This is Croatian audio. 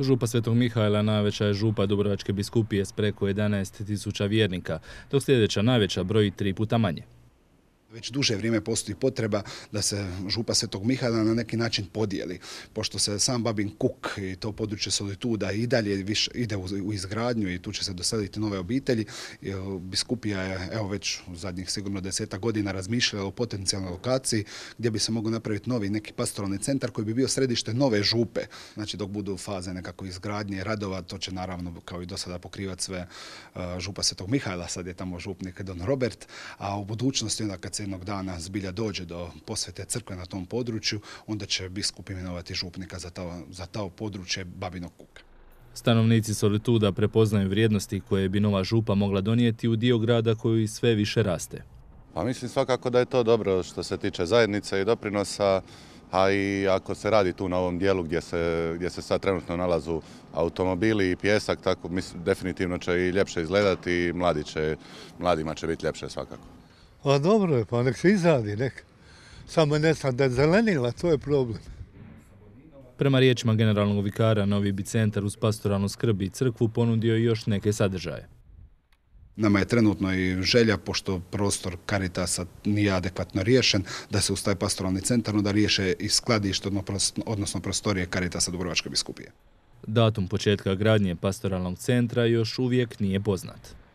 Župa Svetog Mihajla najveća je župa Dubrovačke biskupije s preko 11.000 vjernika, dok sljedeća najveća broji tri puta manje. Već duže vrijeme postoji potreba da se župa Svetog Mihala na neki način podijeli, pošto se sam Babin Kuk i to područje solituda i dalje više ide u izgradnju i tu će se dosaditi nove obitelji. Biskupija je evo već u zadnjih sigurno deseta godina razmišljala o potencijalnoj lokaciji gdje bi se mogao napraviti novi neki pastoralni centar koji bi bio središte nove župe. Znači dok budu faze nekako izgradnje radova, to će naravno kao i do sada pokrivat sve e, župa Svetog Mihajla. sad je tamo župnik Don Robert, a u budućnosti onda kad se jednog dana zbilja dođe do posvete crkve na tom području, onda će biskup imenovati župnika za to, područje Babinog kuka. Stanovnici Solituda prepoznaju vrijednosti koje bi nova župa mogla donijeti u dio grada koji sve više raste. Pa mislim svakako da je to dobro što se tiče zajednice i doprinosa, a i ako se radi tu na ovom dijelu gdje se, gdje sad trenutno nalazu automobili i pjesak, tako definitivno će i ljepše izgledati i mladima će biti ljepše svakako. Pa dobro je, pa nek se izradi nek. Samo ne znam da je zelenila, to je problem. Prema riječima generalnog vikara, novi bi centar uz pastoralnu skrbi i crkvu ponudio još neke sadržaje. Nama je trenutno i želja, pošto prostor Karitasa nije adekvatno riješen, da se uz pastoralni centar da riješe i skladište, odnosno prostorije Karitasa Dubrovačke biskupije. Datum početka gradnje pastoralnog centra još uvijek nije poznat.